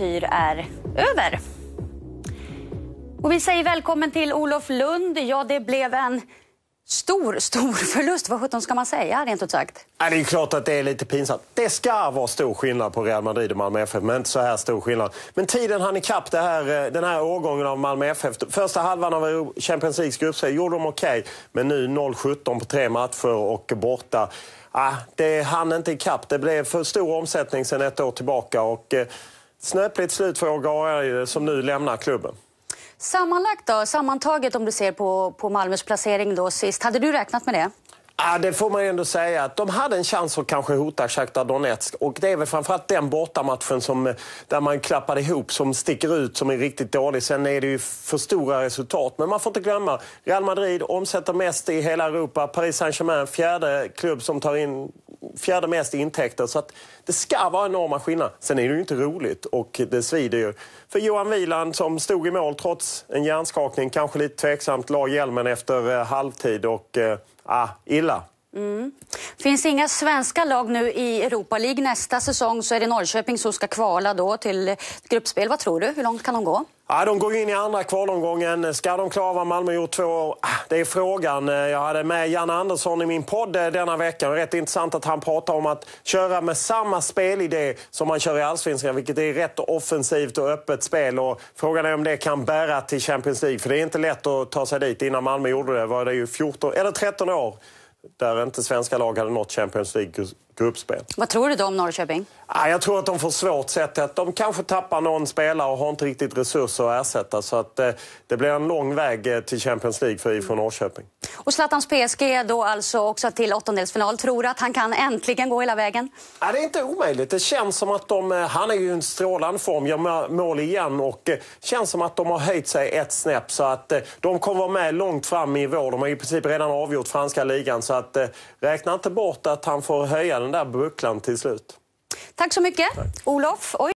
äventyr är över. Och vi säger välkommen till Olof Lund. Ja, det blev en stor, stor förlust. Vad sjutton ska man säga rent ut sagt? det är klart att det är lite pinsamt. Det ska vara stor skillnad på Real Madrid och Malmö FF, men inte så här stor skillnad. Men tiden hann ikapp det här, eh, den här årgången av Malmö FF. Första halvan av Champions Leagues gruppserie gjorde de okej, okay, men nu 0-17 på tre matcher och borta. Ah, det hann inte ikapp. Det blev för stor omsättning sedan ett år tillbaka. Och, eh, Snöpligt slut för Åge som nu lämnar klubben. Sammanlagt då, sammantaget om du ser på, på Malmös placering då sist, hade du räknat med det? Ja, det får man ändå säga. att De hade en chans att kanske hota Shakhtar Donetsk. Och det är väl framförallt den bortamatchen som, där man klappade ihop som sticker ut som är riktigt dålig. Sen är det ju för stora resultat. Men man får inte glömma, Real Madrid omsätter mest i hela Europa. Paris Saint-Germain, fjärde klubb som tar in fjärde mest intäkter. Så att det ska vara enorma skillnader. Sen är det ju inte roligt och det svider ju. För Johan Wieland som stod i mål trots en hjärnskakning, kanske lite tveksamt, la hjälmen efter eh, halvtid och eh, ah, illa. Mm. Finns inga svenska lag nu i Europa League nästa säsong så är det Norrköping som ska kvala då till gruppspel. Vad tror du? Hur långt kan de gå? Ja, de går in i andra kvalomgången. Ska de klara vad Malmö gjort två år? Ah, det är frågan. Jag hade med Janne Andersson i min podd eh, denna vecka. Rätt intressant att han pratar om att köra med samma spelidé som man kör i allsvenskan, vilket är rätt offensivt och öppet spel. Och frågan är om det kan bära till Champions League, för det är inte lätt att ta sig dit. Innan Malmö gjorde det var det ju 14, eller 13 år där inte svenska lag hade nått Champions League gruppspel. Vad tror du då om Norrköping? Ah, jag tror att de får svårt sett de kanske tappar någon spelare och har inte riktigt resurser att ersätta. Så att, eh, det blir en lång väg eh, till Champions League för IFK Norrköping. Och Zlatans PSG då alltså också till åttondelsfinal. Tror du att han kan äntligen gå hela vägen? Ja, ah, det är inte omöjligt. Det känns som att de, eh, han är ju en strålande form, gör mål igen och känns som att de har höjt sig ett snäpp. Så att de kommer vara med långt fram i vår. De har i princip redan avgjort franska ligan. Så att, räkna inte bort att han får höja den den där bucklan till slut. Tack så mycket, Tack. Olof. Oj.